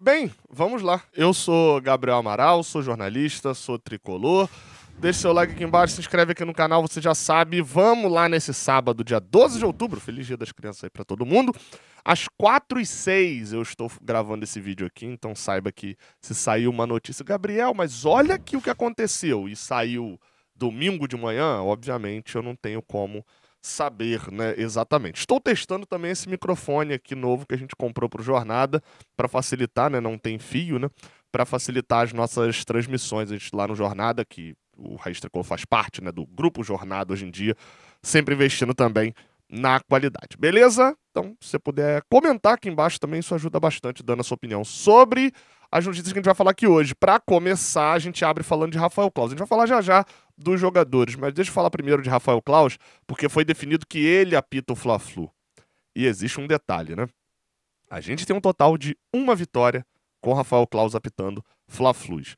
Bem, vamos lá. Eu sou Gabriel Amaral, sou jornalista, sou tricolor. Deixe seu like aqui embaixo, se inscreve aqui no canal, você já sabe. Vamos lá nesse sábado, dia 12 de outubro. Feliz Dia das Crianças aí pra todo mundo. Às 4 e seis eu estou gravando esse vídeo aqui, então saiba que se saiu uma notícia. Gabriel, mas olha aqui o que aconteceu. E saiu domingo de manhã, obviamente eu não tenho como saber, né, exatamente. Estou testando também esse microfone aqui novo que a gente comprou para o Jornada, para facilitar, né, não tem fio, né, para facilitar as nossas transmissões. A gente lá no Jornada, que o Raiz Tricô faz parte, né, do grupo Jornada hoje em dia, sempre investindo também na qualidade. Beleza? Então, se você puder comentar aqui embaixo também, isso ajuda bastante, dando a sua opinião sobre as notícias que a gente vai falar aqui hoje. Para começar, a gente abre falando de Rafael Claus. A gente vai falar já já dos jogadores, mas deixa eu falar primeiro de Rafael Claus, porque foi definido que ele apita o Fla-Flu. E existe um detalhe, né? A gente tem um total de uma vitória com Rafael Claus apitando Fla-Flus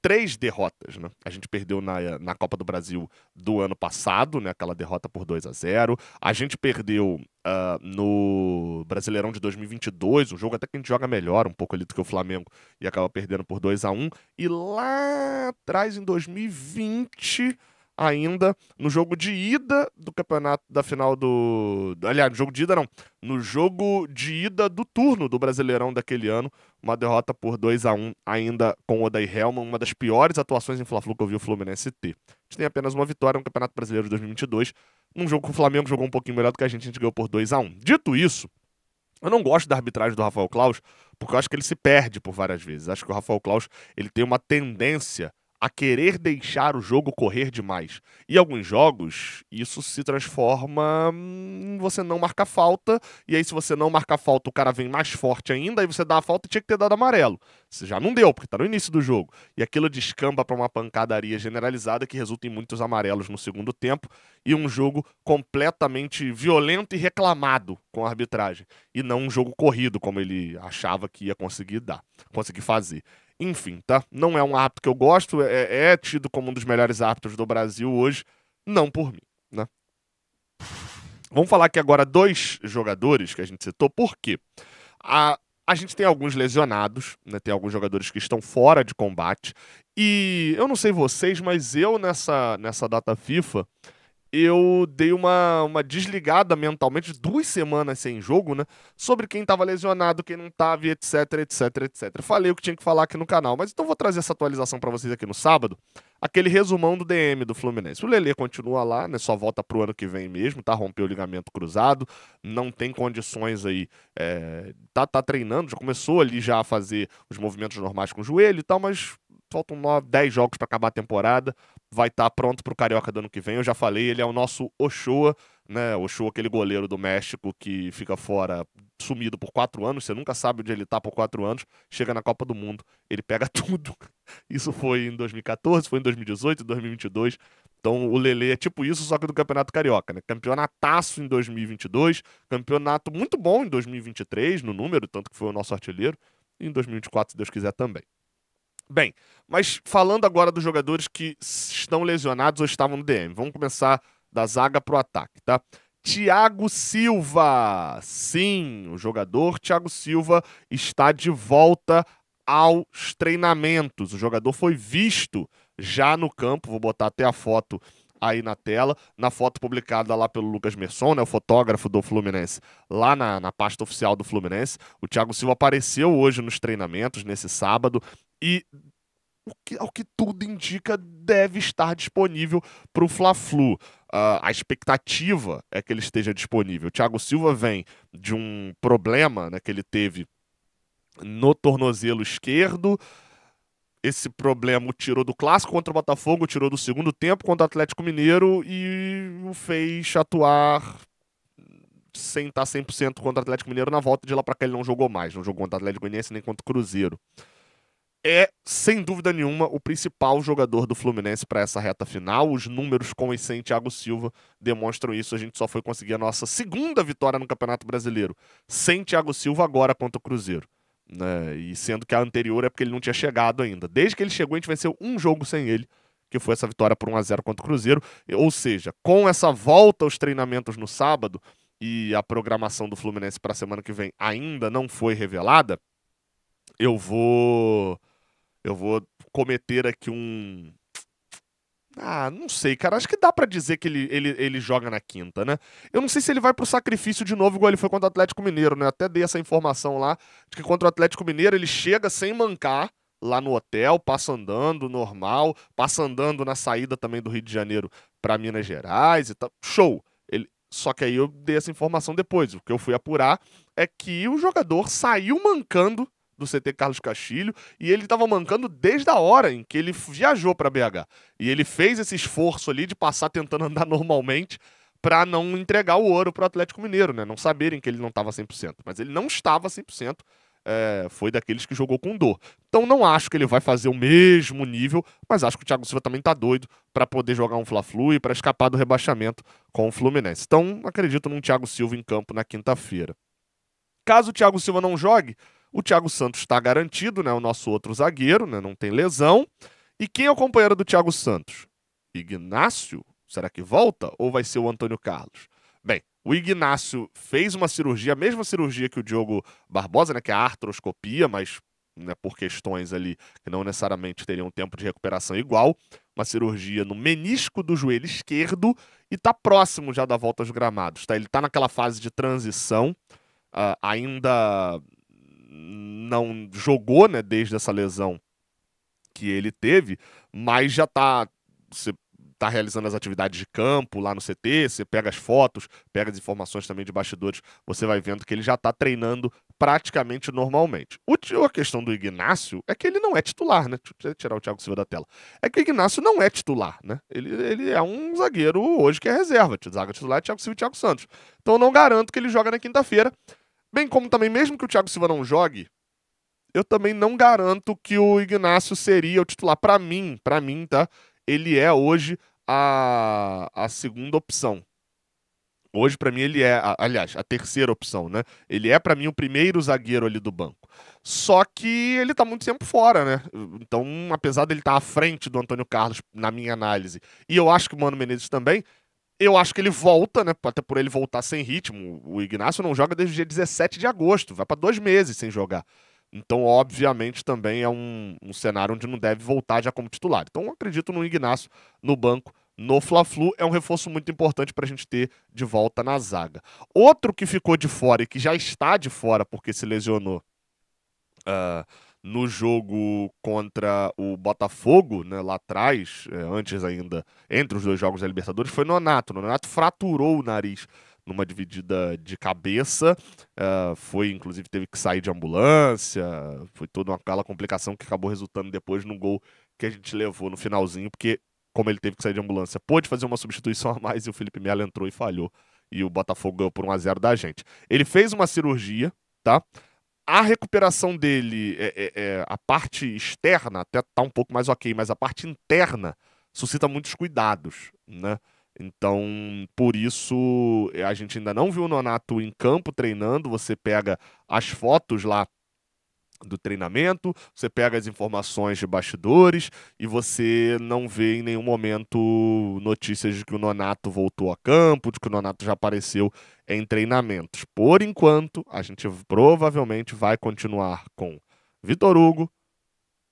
três derrotas. Né? A gente perdeu na, na Copa do Brasil do ano passado, né? aquela derrota por 2 a 0 A gente perdeu uh, no Brasileirão de 2022, um jogo até que a gente joga melhor um pouco ali do que o Flamengo, e acaba perdendo por 2 a 1 E lá atrás, em 2020 ainda no jogo de ida do campeonato da final do. Aliás, no jogo de ida não. No jogo de ida do turno do Brasileirão daquele ano. Uma derrota por 2 a 1 ainda com o Odair Helman, uma das piores atuações em Fla-Flu que eu vi o Fluminense ter. A gente tem apenas uma vitória no Campeonato Brasileiro de 2022. Num jogo que o Flamengo jogou um pouquinho melhor do que a gente, a gente ganhou por 2 a 1 Dito isso, eu não gosto da arbitragem do Rafael Claus, porque eu acho que ele se perde por várias vezes. Acho que o Rafael Claus ele tem uma tendência a querer deixar o jogo correr demais. E alguns jogos, isso se transforma em hum, você não marca falta, e aí se você não marcar falta, o cara vem mais forte ainda, aí você dá a falta e tinha que ter dado amarelo. Você já não deu, porque tá no início do jogo. E aquilo descamba para uma pancadaria generalizada que resulta em muitos amarelos no segundo tempo e um jogo completamente violento e reclamado com a arbitragem, e não um jogo corrido como ele achava que ia conseguir dar, conseguir fazer. Enfim, tá? Não é um árbitro que eu gosto, é, é, é tido como um dos melhores árbitros do Brasil hoje, não por mim, né? Vamos falar aqui agora dois jogadores que a gente citou, por quê? A, a gente tem alguns lesionados, né? Tem alguns jogadores que estão fora de combate. E eu não sei vocês, mas eu nessa, nessa data FIFA eu dei uma, uma desligada mentalmente, duas semanas sem jogo, né? Sobre quem tava lesionado, quem não tava, etc, etc, etc. Falei o que tinha que falar aqui no canal, mas então vou trazer essa atualização para vocês aqui no sábado. Aquele resumão do DM do Fluminense. O Lele continua lá, né? Só volta pro ano que vem mesmo, tá? Rompeu o ligamento cruzado, não tem condições aí. É... Tá, tá treinando, já começou ali já a fazer os movimentos normais com o joelho e tal, mas faltam 9, 10 jogos para acabar a temporada, vai estar tá pronto para o Carioca do ano que vem. Eu já falei, ele é o nosso Ochoa, né? Ochoa, aquele goleiro do México que fica fora, sumido por 4 anos, você nunca sabe onde ele está por 4 anos, chega na Copa do Mundo, ele pega tudo. Isso foi em 2014, foi em 2018, em 2022. Então o Lele é tipo isso, só que do Campeonato Carioca, né? Campeonataço em 2022, campeonato muito bom em 2023 no número, tanto que foi o nosso artilheiro, e em 2024, se Deus quiser também. Bem, mas falando agora dos jogadores que estão lesionados ou estavam no DM. Vamos começar da zaga pro ataque, tá? Thiago Silva. Sim, o jogador Thiago Silva está de volta aos treinamentos. O jogador foi visto já no campo, vou botar até a foto aí na tela, na foto publicada lá pelo Lucas Merson, né, o fotógrafo do Fluminense, lá na, na pasta oficial do Fluminense. O Thiago Silva apareceu hoje nos treinamentos, nesse sábado, e o que, ao que tudo indica, deve estar disponível para o Fla-Flu. Uh, a expectativa é que ele esteja disponível. Thiago Silva vem de um problema né, que ele teve no tornozelo esquerdo. Esse problema o tirou do clássico contra o Botafogo, tirou do segundo tempo contra o Atlético Mineiro e o fez atuar sem estar 100% contra o Atlético Mineiro na volta de lá para cá ele não jogou mais, não jogou contra o Atlético Goianiense nem contra o Cruzeiro é, sem dúvida nenhuma, o principal jogador do Fluminense para essa reta final. Os números com e sem Thiago Silva demonstram isso. A gente só foi conseguir a nossa segunda vitória no Campeonato Brasileiro sem Thiago Silva agora contra o Cruzeiro. Né? E sendo que a anterior é porque ele não tinha chegado ainda. Desde que ele chegou, a gente venceu um jogo sem ele, que foi essa vitória por 1 a 0 contra o Cruzeiro. Ou seja, com essa volta aos treinamentos no sábado e a programação do Fluminense para a semana que vem ainda não foi revelada, eu vou eu vou cometer aqui um. Ah, não sei, cara. Acho que dá para dizer que ele, ele, ele joga na quinta, né? Eu não sei se ele vai pro sacrifício de novo, igual ele foi contra o Atlético Mineiro, né? Até dei essa informação lá de que contra o Atlético Mineiro ele chega sem mancar lá no hotel, passa andando normal, passa andando na saída também do Rio de Janeiro para Minas Gerais e tal. Show! Ele... Só que aí eu dei essa informação depois. O que eu fui apurar é que o jogador saiu mancando do CT Carlos Castilho, e ele estava mancando desde a hora em que ele viajou para BH. E ele fez esse esforço ali de passar tentando andar normalmente para não entregar o ouro para o Atlético Mineiro, né? Não saberem que ele não estava 100%, mas ele não estava 100%. É, eh, foi daqueles que jogou com dor. Então não acho que ele vai fazer o mesmo nível, mas acho que o Thiago Silva também está doido para poder jogar um Fla-Flu e para escapar do rebaixamento com o Fluminense. Então acredito num Thiago Silva em campo na quinta-feira. Caso o Thiago Silva não jogue, o Thiago Santos está garantido, né? O nosso outro zagueiro, né? Não tem lesão. E quem é o companheiro do Thiago Santos? Ignácio? Será que volta ou vai ser o Antônio Carlos? Bem, o Ignácio fez uma cirurgia, a mesma cirurgia que o Diogo Barbosa, né? Que é a artroscopia, mas né, por questões ali que não necessariamente teriam tempo de recuperação igual, uma cirurgia no menisco do joelho esquerdo e está próximo já da volta aos gramados, tá? Ele está naquela fase de transição, uh, ainda não jogou, né, desde essa lesão que ele teve, mas já tá você tá realizando as atividades de campo lá no CT, você pega as fotos, pega as informações também de bastidores, você vai vendo que ele já tá treinando praticamente normalmente. O, a questão do Ignacio é que ele não é titular, né? Deixa eu tirar o Thiago Silva da tela. É que o Ignacio não é titular, né? Ele, ele é um zagueiro hoje que é reserva. Zaga titular é Thiago Silva e Thiago Santos. Então não garanto que ele joga na quinta-feira, Bem como também, mesmo que o Thiago Silva não jogue, eu também não garanto que o Ignacio seria o titular. Para mim, para mim, tá? Ele é hoje a, a segunda opção. Hoje, para mim, ele é, a, aliás, a terceira opção, né? Ele é, para mim, o primeiro zagueiro ali do banco. Só que ele tá muito tempo fora, né? Então, apesar dele estar tá à frente do Antônio Carlos, na minha análise, e eu acho que o Mano Menezes também, eu acho que ele volta, né? Até por ele voltar sem ritmo. O Ignacio não joga desde o dia 17 de agosto, vai para dois meses sem jogar. Então, obviamente, também é um, um, cenário onde não deve voltar já como titular. Então, eu acredito no Ignacio no banco. No Fla-Flu é um reforço muito importante para a gente ter de volta na zaga. Outro que ficou de fora e que já está de fora porque se lesionou uh, no jogo contra o Botafogo, né, lá atrás, é, antes ainda, entre os dois jogos da Libertadores, foi Nonato. Nonato fraturou o nariz numa dividida de cabeça, uh, foi inclusive teve que sair de ambulância, foi toda uma, aquela complicação que acabou resultando depois no gol que a gente levou no finalzinho, porque como ele teve que sair de ambulância, pôde fazer uma substituição a mais e o Felipe Melo entrou e falhou e o Botafogo ganhou por 1 a 0 da gente. Ele fez uma cirurgia, tá? a recuperação dele, é, é, é, a parte externa até tá um pouco mais ok, mas a parte interna suscita muitos cuidados, né? Então, por isso, a gente ainda não viu o Nonato em campo treinando. Você pega as fotos lá do treinamento, você pega as informações de bastidores e você não vê em nenhum momento notícias de que o Nonato voltou a campo, de que o Nonato já apareceu em treinamentos. Por enquanto, a gente provavelmente vai continuar com Vitor Hugo,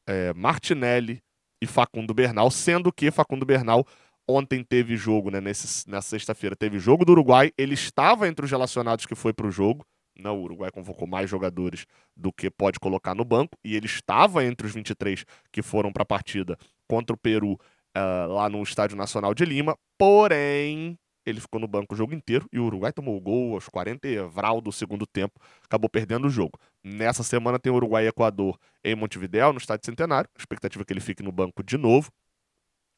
é, Martinelli e Facundo Bernal, sendo que Facundo Bernal ontem teve jogo, né? Nesse, na sexta-feira teve jogo do Uruguai, ele estava entre os relacionados que foi para o jogo né? O Uruguai convocou mais jogadores do que pode colocar no banco, e ele estava entre os 23 que foram para a partida contra o Peru uh, lá no Estádio Nacional de Lima. Porém, ele ficou no banco o jogo inteiro e o Uruguai tomou o gol aos 40 e evral do segundo tempo, acabou perdendo o jogo. Nessa semana tem Uruguai e Equador em Montevideo, no estádio Centenário. A expectativa é que ele fique no banco de novo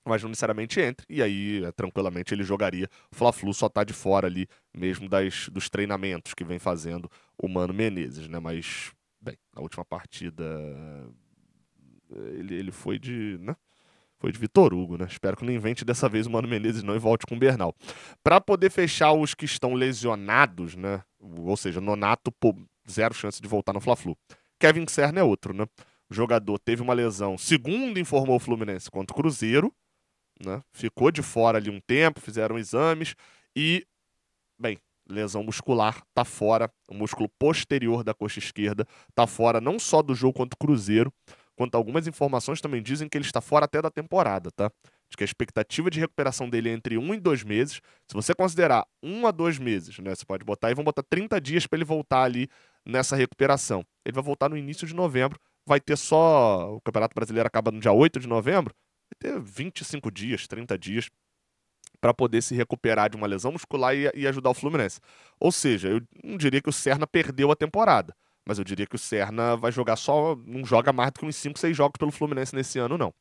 mas não necessariamente entre. E aí, é, tranquilamente, ele jogaria. O Fla-Flu só tá de fora ali, mesmo das, dos treinamentos que vem fazendo o Mano Menezes, né? Mas, bem, na última partida ele, ele foi de, né? Foi de Vitor Hugo, né? Espero que não invente dessa vez o Mano Menezes não e volte com o Bernal. Para poder fechar os que estão lesionados, né? Ou seja, Nonato, pô, zero chance de voltar no Fla-Flu. Kevin Serna é outro, né? O jogador teve uma lesão, segundo informou o Fluminense, contra o Cruzeiro né? Ficou de fora ali um tempo, fizeram exames e, bem, lesão muscular, tá fora. O músculo posterior da coxa esquerda tá fora, não só do jogo contra o Cruzeiro, quanto algumas informações também dizem que ele está fora até da temporada, tá? De que a expectativa de recuperação dele é entre um e dois meses. Se você considerar um a dois meses, né? Você pode botar e vão botar 30 dias para ele voltar ali nessa recuperação. Ele vai voltar no início de novembro, vai ter só. O Campeonato Brasileiro acaba no dia 8 de novembro, ter 25 dias, 30 dias para poder se recuperar de uma lesão muscular e, e, ajudar o Fluminense. Ou seja, eu não diria que o Serna perdeu a temporada, mas eu diria que o Serna vai jogar só, não joga mais do que uns 5, 6 jogos pelo Fluminense nesse ano, não.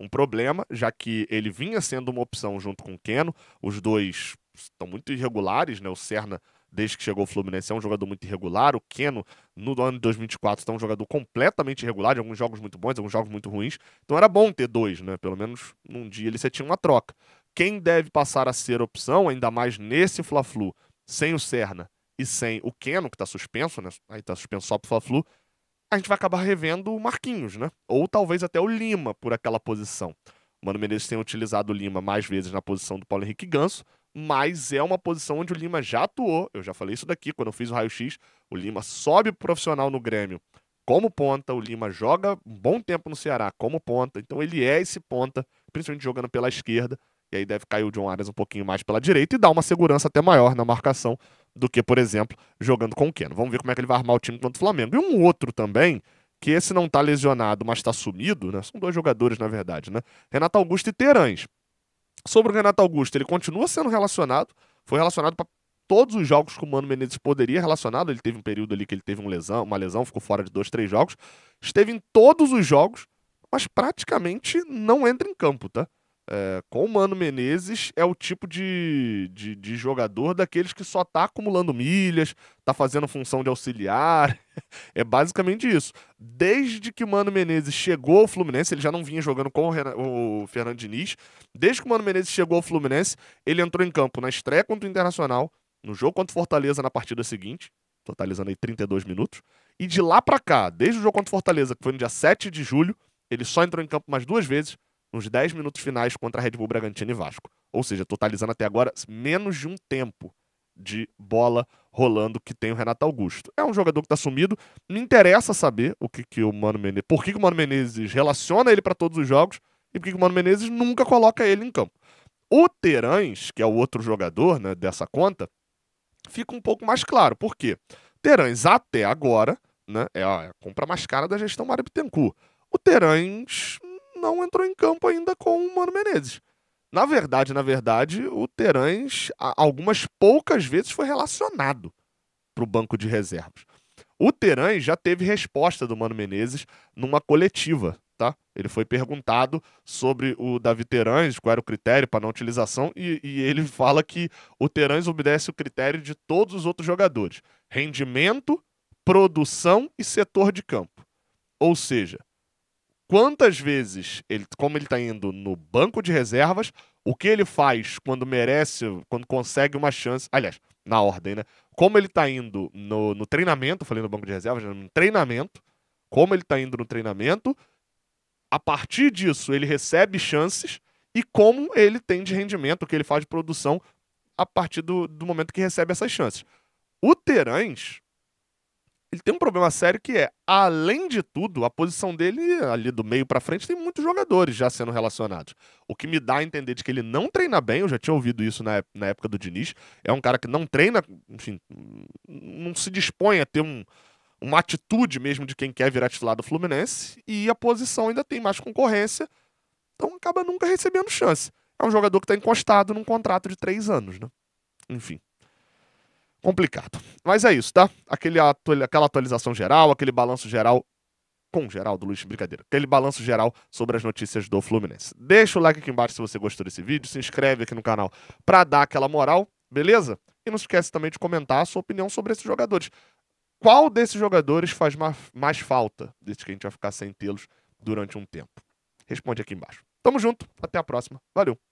Um problema, já que ele vinha sendo uma opção junto com o Keno, os dois estão muito irregulares, né? O Serna desde que chegou o Fluminense, é um jogador muito irregular. O Keno, no ano de 2024, está então é um jogador completamente irregular, de alguns jogos muito bons, alguns jogos muito ruins. Então era bom ter dois, né? Pelo menos num dia ele você tinha uma troca. Quem deve passar a ser opção, ainda mais nesse Fla-Flu, sem o Serna e sem o Keno, que está suspenso, né? Aí está suspenso só o Fla-Flu, a gente vai acabar revendo o Marquinhos, né? Ou talvez até o Lima por aquela posição. O Mano Menezes tem utilizado o Lima mais vezes na posição do Paulo Henrique Ganso, mas é uma posição onde o Lima já atuou. Eu já falei isso daqui quando eu fiz o raio-x. O Lima sobe profissional no Grêmio como ponta, o Lima joga um bom tempo no Ceará como ponta, então ele é esse ponta, principalmente jogando pela esquerda, e aí deve cair o John Arias um pouquinho mais pela direita e dar uma segurança até maior na marcação do que, por exemplo, jogando com o Keno. Vamos ver como é que ele vai armar o time contra o Flamengo. E um outro também, que esse não está lesionado, mas está sumido, né? São dois jogadores, na verdade, né? Renato Augusto e Terães. Sobre o Renato Augusto, ele continua sendo relacionado, foi relacionado para todos os jogos que o Mano Menezes poderia relacionado. Ele teve um período ali que ele teve um lesão, uma lesão, ficou fora de dois, três jogos. Esteve em todos os jogos, mas praticamente não entra em campo, tá? é, com o Mano Menezes é o tipo de, de, de, jogador daqueles que só tá acumulando milhas, tá fazendo função de auxiliar. É basicamente isso. Desde que Mano Menezes chegou ao Fluminense, ele já não vinha jogando com o, Renan, o Fernando Diniz. Desde que o Mano Menezes chegou ao Fluminense, ele entrou em campo na estreia contra o Internacional, no jogo contra o Fortaleza na partida seguinte, totalizando aí 32 minutos. E de lá para cá, desde o jogo contra o Fortaleza, que foi no dia 7 de julho, ele só entrou em campo mais duas vezes nos 10 minutos finais contra Red Bull Bragantino e Vasco. Ou seja, totalizando até agora menos de um tempo de bola rolando que tem o Renato Augusto. É um jogador que está sumido. Me interessa saber o que, que o Mano Menezes. Por que, que o Mano Menezes relaciona ele para todos os jogos e por que, que o Mano Menezes nunca coloca ele em campo. O Terãs, que é o outro jogador né, dessa conta, fica um pouco mais claro. Por quê? Terãs, até agora, né, é a compra mais cara da gestão Mário Bittencourt. O Terãs não entrou em campo ainda com o Mano Menezes. Na verdade, na verdade, o Terãs algumas poucas vezes foi relacionado para o banco de reservas. O Terãs já teve resposta do Mano Menezes numa coletiva, tá? Ele foi perguntado sobre o Davi Terãs, qual era o critério para não utilização, e, e, ele fala que o Terãs obedece o critério de todos os outros jogadores: rendimento, produção e setor de campo. Ou seja, quantas vezes, ele, como ele está indo no banco de reservas, o que ele faz quando merece, quando consegue uma chance. Aliás, na ordem, né? Como ele está indo no, no treinamento, falei no banco de reservas, né? no treinamento, como ele está indo no treinamento, a partir disso ele recebe chances e como ele tem de rendimento, o que ele faz de produção a partir do, do momento que recebe essas chances. O Terãs, ele tem um problema sério que é, além de tudo, a posição dele ali do meio para frente tem muitos jogadores já sendo relacionados. O que me dá a entender de que ele não treina bem, eu já tinha ouvido isso na, na época do Diniz. É um cara que não treina, enfim, não se dispõe a ter um, uma atitude mesmo de quem quer virar titular do Fluminense e a posição ainda tem mais concorrência, então acaba nunca recebendo chance. É um jogador que está encostado num contrato de três anos, né? Enfim complicado. Mas é isso, tá? Aquele atu... Aquela atualização geral, aquele balanço geral com geral do Luiz, brincadeira. Aquele balanço geral sobre as notícias do Fluminense. Deixa o like aqui embaixo se você gostou desse vídeo, se inscreve aqui no canal para dar aquela moral, beleza? E não esquece também de comentar a sua opinião sobre esses jogadores. Qual desses jogadores faz mais falta, desde que a gente vai ficar sem tê-los durante um tempo? Responde aqui embaixo. Tamo junto, até a próxima. Valeu!